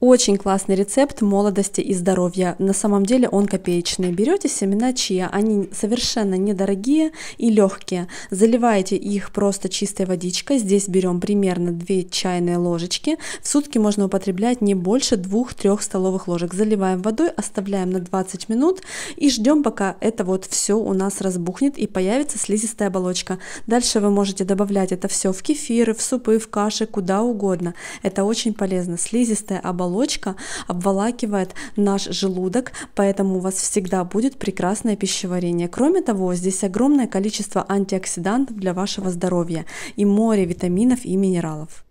Очень классный рецепт молодости и здоровья. На самом деле он копеечный. Берете семена чия, они совершенно недорогие и легкие. Заливаете их просто чистой водичкой. Здесь берем примерно 2 чайные ложечки. В сутки можно употреблять не больше 2-3 столовых ложек. Заливаем водой, оставляем на 20 минут и ждем, пока это вот все у нас разбухнет и появится слизистая оболочка. Дальше вы можете добавлять это все в кефиры, в супы, в каши, куда угодно. Это очень полезно. Слизистая оболочка оболочка обволакивает наш желудок, поэтому у вас всегда будет прекрасное пищеварение. Кроме того, здесь огромное количество антиоксидантов для вашего здоровья и море витаминов и минералов.